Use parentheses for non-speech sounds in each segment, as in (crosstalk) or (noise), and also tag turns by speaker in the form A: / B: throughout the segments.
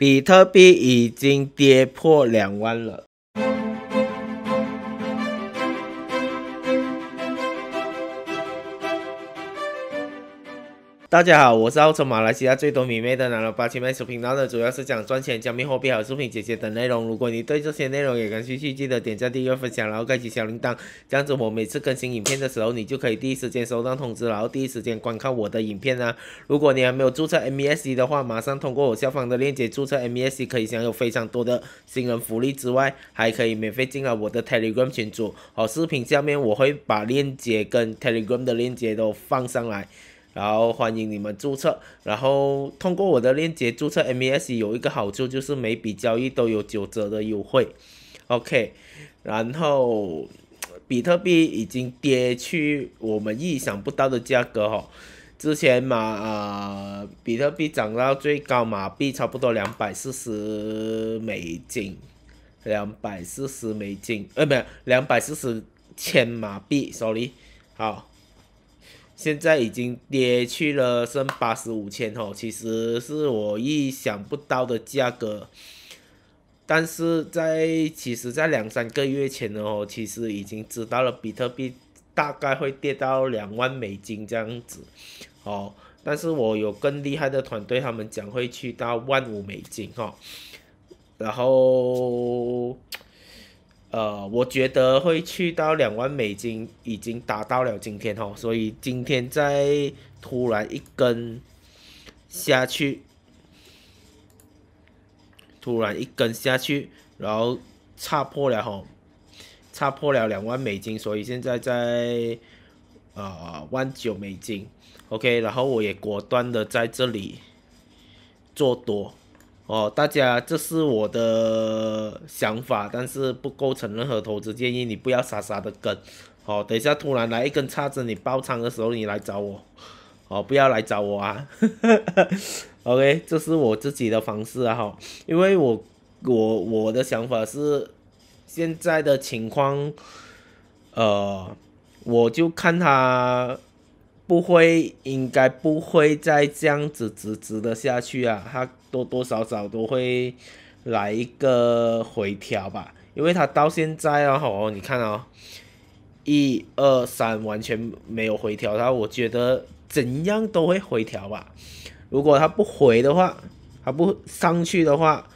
A: 比特币已经跌破两万了。大家好，我是号称马来西亚最多迷妹的男老八 m b 视频道呢，主要是讲赚钱、加密货币和视频解姐等内容。如果你对这些内容也感兴趣，记得点赞、订阅、分享，然后开启小铃铛，这样子我每次更新影片的时候，你就可以第一时间收到通知，然后第一时间观看我的影片啊。如果你还没有注册 MBC 的话，马上通过我下方的链接注册 MBC，可以享有非常多的新人福利之外，还可以免费进了我的 Telegram 群组。好，视频下面我会把链接跟 Telegram 的链接都放上来。然后欢迎你们注册，然后通过我的链接注册 MBS 有一个好处就是每笔交易都有九折的优惠，OK，然后比特币已经跌去我们意想不到的价格哦，之前嘛，比特币涨到最高马币差不多两百四十美金，两百四十美金，呃，不是两百四十千马币，sorry，好。现在已经跌去了剩八十五千哦，其实是我意想不到的价格，但是在其实，在两三个月前哦，其实已经知道了比特币大概会跌到两万美金这样子，哦，但是我有更厉害的团队，他们讲会去到万五美金哦，然后。我觉得会去到两万美金，已经达到了今天哦，所以今天再突然一根下去，突然一根下去，然后擦破了吼，擦破了两万美金，所以现在在啊万九美金，OK，然后我也果断的在这里做多。哦，大家，这是我的想法，但是不构成任何投资建议，你不要傻傻的跟。哦，等一下突然来一根叉子，你爆仓的时候你来找我，哦，不要来找我啊。(laughs) OK，这是我自己的方式啊哈，因为我我我的想法是，现在的情况，呃，我就看他。不会，应该不会再这样子直直的下去啊！它多多少少都会来一个回调吧，因为它到现在啊，吼，你看哦，一二三完全没有回调，它我觉得怎样都会回调吧。如果它不回的话，它不上去的话，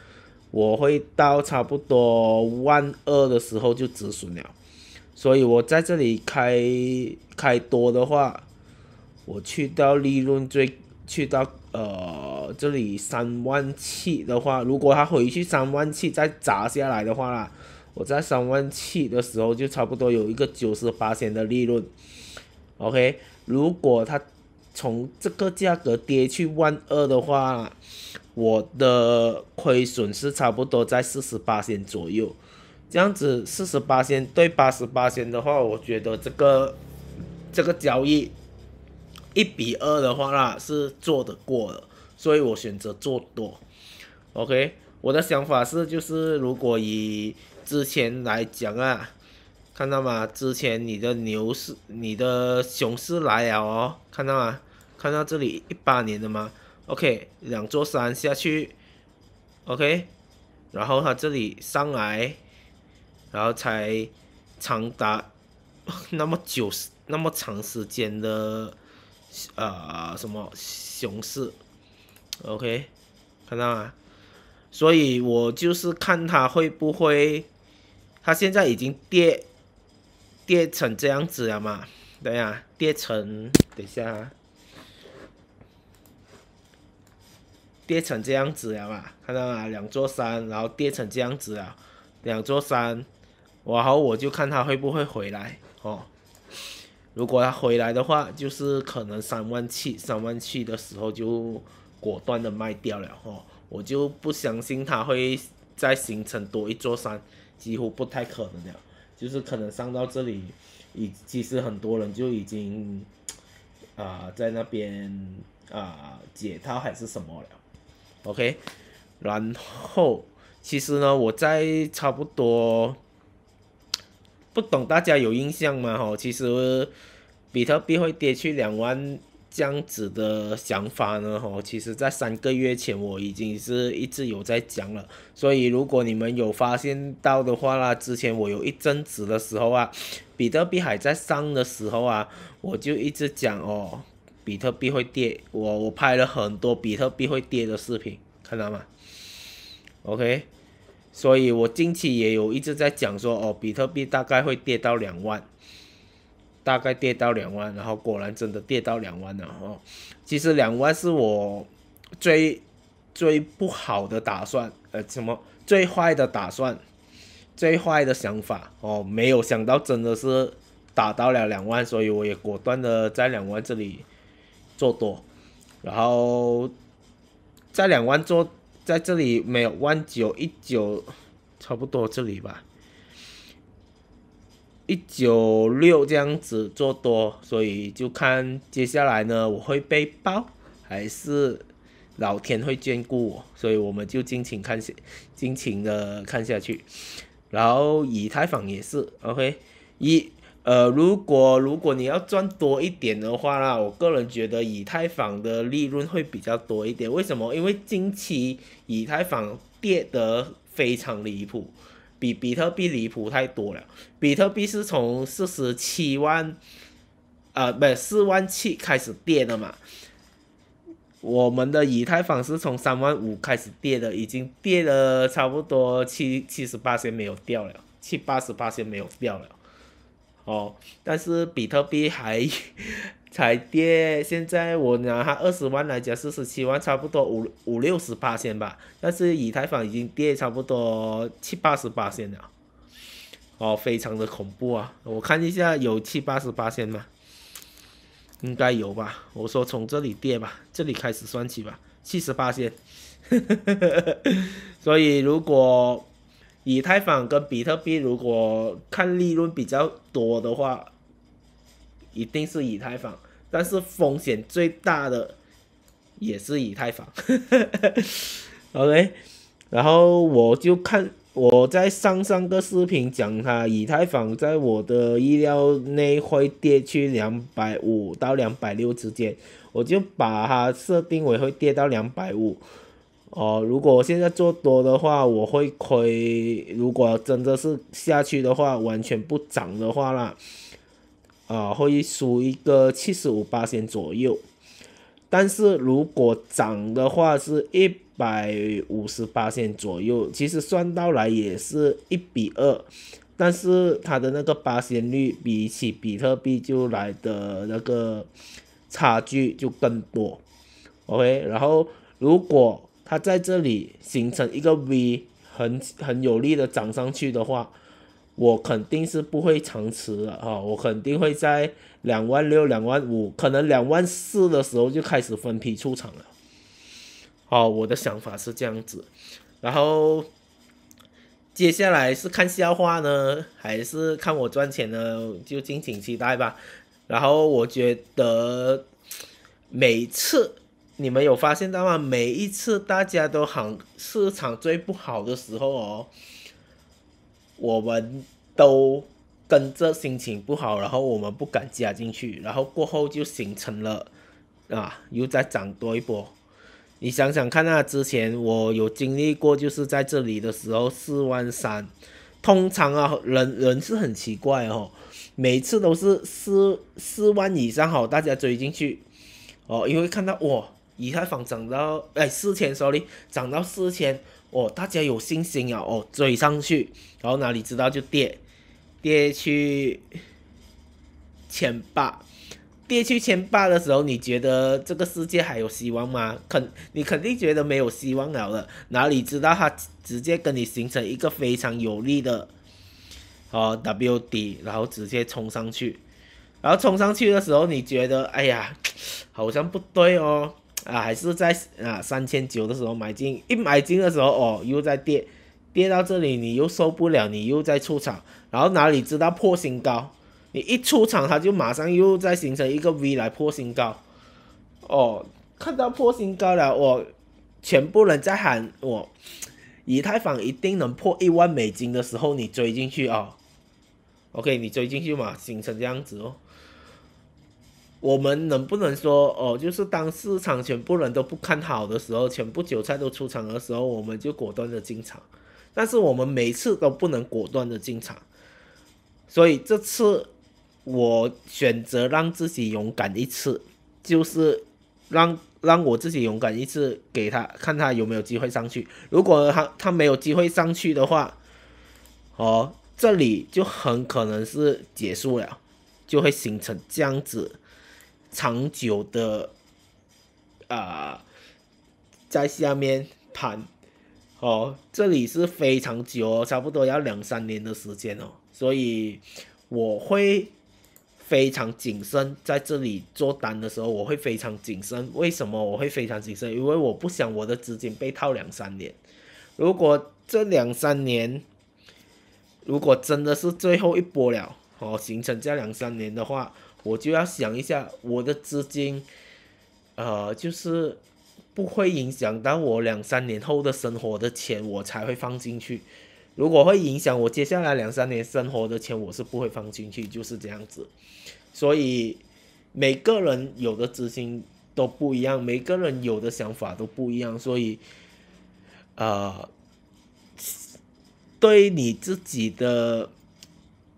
A: 我会到差不多万二的时候就止损了。所以我在这里开开多的话。我去到利润最，去到呃这里三万七的话，如果他回去三万七再砸下来的话啦，我在三万七的时候就差不多有一个九十八仙的利润。OK，如果他从这个价格跌去万二的话，我的亏损是差不多在四十八仙左右。这样子四十八仙对八十八仙的话，我觉得这个这个交易。一比二的话，那是做得过了，所以我选择做多。OK，我的想法是，就是如果以之前来讲啊，看到吗？之前你的牛市，你的熊市来了哦，看到吗？看到这里一八年了吗？OK，两座山下去，OK，然后它这里上来，然后才长达 (laughs) 那么久那么长时间的。呃，什么熊市？OK，看到吗？所以我就是看它会不会，它现在已经跌跌成这样子了嘛？等下，跌成等下，跌成这样子了嘛？看到吗？两座山，然后跌成这样子了，两座山，然好，我就看它会不会回来哦。如果他回来的话，就是可能三万七、三万七的时候就果断的卖掉了哈，我就不相信他会再形成多一座山，几乎不太可能了。就是可能上到这里，已其实很多人就已经啊在那边啊解套还是什么了。OK，然后其实呢，我在差不多。不懂大家有印象吗？哈，其实比特币会跌去两万这样子的想法呢，哈，其实在三个月前我已经是一直有在讲了。所以如果你们有发现到的话啦，之前我有一阵子的时候啊，比特币还在上的时候啊，我就一直讲哦，比特币会跌，我我拍了很多比特币会跌的视频，看到吗？OK。所以，我近期也有一直在讲说，哦，比特币大概会跌到两万，大概跌到两万，然后果然真的跌到两万了哦。其实两万是我最最不好的打算，呃，什么最坏的打算，最坏的想法哦，没有想到真的是打到了两万，所以我也果断的在两万这里做多，然后在两万做。在这里没有万九一九，差不多这里吧，一九六这样子做多，所以就看接下来呢，我会被爆还是老天会眷顾我，所以我们就尽情看下，尽情的看下去，然后以太坊也是，OK，一。呃，如果如果你要赚多一点的话啦，我个人觉得以太坊的利润会比较多一点。为什么？因为近期以太坊跌得非常离谱，比比特币离谱太多了。比特币是从四十七万，啊，不四万七开始跌的嘛。我们的以太坊是从三万五开始跌的，已经跌了差不多七七十八仙没有掉了，七八十八仙没有掉了。哦，但是比特币还才跌，现在我拿它二十万来讲，四十七万，差不多五五六十八千吧。但是以太坊已经跌差不多七八十八千了，哦，非常的恐怖啊！我看一下有七八十八千吗？应该有吧？我说从这里跌吧，这里开始算起吧，七十八千。(laughs) 所以如果以太坊跟比特币，如果看利润比较多的话，一定是以太坊。但是风险最大的也是以太坊。(laughs) OK，然后我就看我在上上个视频讲它，以太坊在我的意料内会跌去两百五到两百六之间，我就把它设定为会跌到两百五。哦，如果我现在做多的话，我会亏。如果真的是下去的话，完全不涨的话啦，啊，会输一个七十五八仙左右。但是如果涨的话，是一百五十八仙左右。其实算到来也是一比二，但是它的那个八仙率比起比特币就来的那个差距就更多。OK，然后如果。它在这里形成一个 V，很很有力的涨上去的话，我肯定是不会长持了哈，我肯定会在两万六、两万五，可能两万四的时候就开始分批出场了。好，我的想法是这样子，然后接下来是看笑话呢，还是看我赚钱呢？就敬请期待吧。然后我觉得每次。你们有发现到吗？每一次大家都喊市场最不好的时候哦，我们都跟着心情不好，然后我们不敢加进去，然后过后就形成了啊，又在涨多一波。你想想看，那之前我有经历过，就是在这里的时候四万三，通常啊，人人是很奇怪哦，每次都是四四万以上好，大家追进去哦，因为看到哇。以太坊涨到哎四千 r y 涨到四千哦，大家有信心啊哦追上去，然后哪里知道就跌，跌去千八，跌去千八的时候，你觉得这个世界还有希望吗？肯你肯定觉得没有希望了的，哪里知道它直接跟你形成一个非常有利的哦 W D，然后直接冲上去，然后冲上去的时候你觉得哎呀好像不对哦。啊，还是在啊三千九的时候买进，一买进的时候哦，又在跌，跌到这里你又受不了，你又在出场，然后哪里知道破新高？你一出场，它就马上又在形成一个 V 来破新高。哦，看到破新高了，我全部人在喊我，以太坊一定能破一万美金的时候，你追进去哦 OK，你追进去嘛，形成这样子哦。我们能不能说哦？就是当市场全部人都不看好的时候，全部韭菜都出场的时候，我们就果断的进场。但是我们每次都不能果断的进场，所以这次我选择让自己勇敢一次，就是让让我自己勇敢一次，给他看他有没有机会上去。如果他他没有机会上去的话，哦，这里就很可能是结束了，就会形成这样子。长久的，啊，在下面盘，哦，这里是非常久哦，差不多要两三年的时间哦，所以我会非常谨慎，在这里做单的时候，我会非常谨慎。为什么我会非常谨慎？因为我不想我的资金被套两三年。如果这两三年，如果真的是最后一波了，哦，形成这两三年的话。我就要想一下我的资金，呃，就是不会影响到我两三年后的生活的钱，我才会放进去。如果会影响我接下来两三年生活的钱，我是不会放进去，就是这样子。所以每个人有的资金都不一样，每个人有的想法都不一样，所以呃，对你自己的，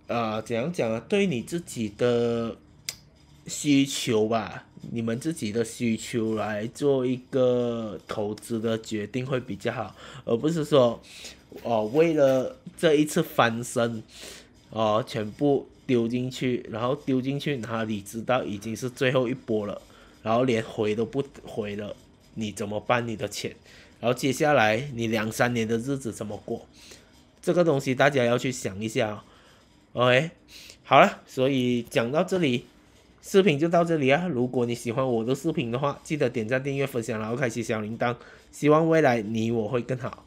A: 啊，怎样讲啊？对你自己的。需求吧，你们自己的需求来做一个投资的决定会比较好，而不是说，哦，为了这一次翻身，哦，全部丢进去，然后丢进去哪里知道已经是最后一波了，然后连回都不回了，你怎么办你的钱？然后接下来你两三年的日子怎么过？这个东西大家要去想一下。OK，好了，所以讲到这里。视频就到这里啊！如果你喜欢我的视频的话，记得点赞、订阅、分享，然后开启小铃铛。希望未来你我会更好。